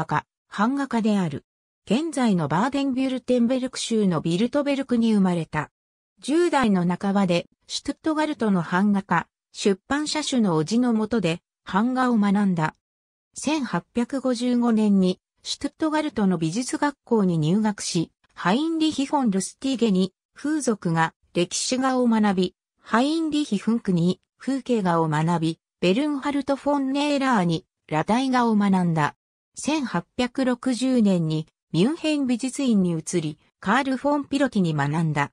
画家、版画家である。現在のバーデンビュルテンベルク州のビルトベルクに生まれた。10代の半ばで、シュトゥットガルトの版画家、出版社主の叔父のもとで、版画を学んだ。1855年に、シュトゥットガルトの美術学校に入学し、ハインリヒ・フォン・ルスティゲに、風俗が、歴史画を学び、ハインリヒ・フンクに、風景画を学び、ベルンハルト・フォン・ネーラーに、裸体画を学んだ。1860年にミュンヘン美術院に移り、カール・フォン・ピロティに学んだ。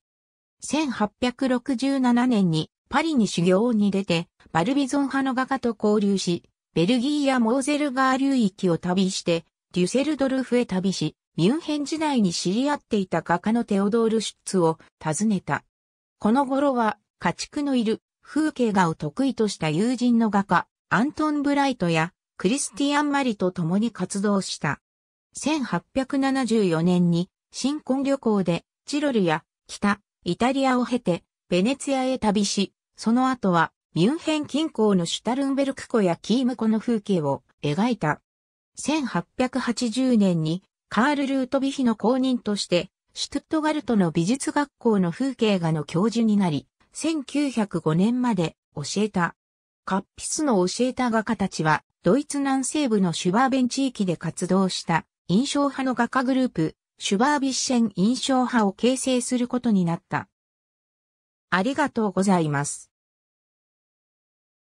1867年にパリに修行に出て、バルビゾン派の画家と交流し、ベルギーやモーゼルガー流域を旅して、デュセルドルフへ旅し、ミュンヘン時代に知り合っていた画家のテオドール・シュッツを訪ねた。この頃は、家畜のいる風景画を得意とした友人の画家、アントン・ブライトや、クリスティアン・マリと共に活動した。1874年に新婚旅行でチロルや北イタリアを経てベネツィアへ旅し、その後はミュンヘン近郊のシュタルンベルク湖やキーム湖の風景を描いた。1880年にカール・ルートビヒの公認としてシュトゥットガルトの美術学校の風景画の教授になり、1905年まで教えた。カッピスの教えた画家たちはドイツ南西部のシュバーベン地域で活動した印象派の画家グループ、シュバービッシェン印象派を形成することになった。ありがとうございます。